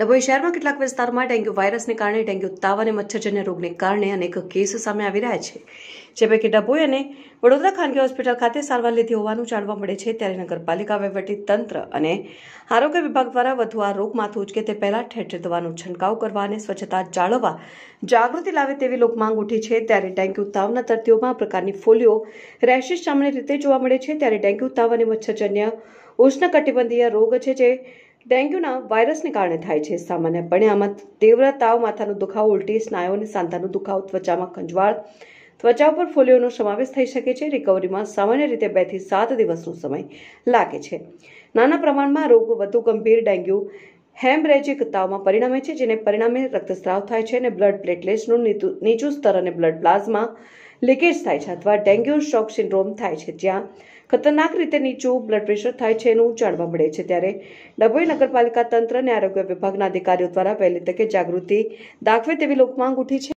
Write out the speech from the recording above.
ડભોઈ શહેરમાં કેટલાક વિસ્તારમાં ડેન્ગ્યુ વાયરસને કારણે ડેન્ગ્યુ તાવ અને મચ્છરજન્ય રોગને કારણે અનેક કેસ સામે આવી રહ્યા છે જે પૈકી ડભોઈ અને વડોદરા ખાનગી હોસ્પિટલ ખાતે સારવાર લીધી હોવાનું જાણવા મળે છે ત્યારે નગરપાલિકા વહીવટી તંત્ર અને આરોગ્ય વિભાગ દ્વારા વધુ આ રોગમાંથી ઉચકે તે પહેલાં ઠેર ઠેર દવાનો છંટકાવ કરવા અને સ્વચ્છતા જાળવવા જાગૃતિ લાવે તેવી લોકમાંગ ઉઠી છે ત્યારે ડેન્ગ્યુ તાવના દર્દીઓમાં પ્રકારની ફોલીઓ રેશિશ સામાન્ય રીતે જોવા મળે છે ત્યારે ડેન્ગ્યુ તાવ અને મચ્છરજન્ય ઉષ્ણકટિબંધીય રોગ છે જે ડેન્ગ્યુના વાયરસને કારણે થાય છે સામાન્યપણે આમાં તીવ્ર તાવ માથાનું દુખાવો ઉલટી સ્નાયુઓને સાંધાનો દુખાવો ત્વચામાં ખંજવાળ ત્વચા ઉપર ફોલિયોનો સમાવેશ થઈ શકે છે રિકવરીમાં સામાન્ય રીતે બેથી સાત દિવસનો સમય લાગે છે નાના પ્રમાણમાં રોગ વધુ ગંભીર ડેન્ગ્યુ હેમરેજિક તાવમાં પરિણમે છે જેને પરિણામે રક્તસ્રાવ થાય છે અને બ્લડ પ્લેટલેટ્સનું નીચું સ્તર અને બ્લડ પ્લાઝમા લીકેજ થાય છે અથવા ડેન્ગ્યુ શોક સિન્ડ્રોમ થાય છે જ્યાં ખતરનાક રીતે નીચું બ્લડ પ્રેશર થાય છે એનું જાણવા મળે છે ત્યારે ડભોઈ નગરપાલિકા તંત્ર અને આરોગ્ય વિભાગના અધિકારીઓ દ્વારા વહેલી તકે જાગૃતિ દાખવે તેવી લોકમાંગ ઉઠી છે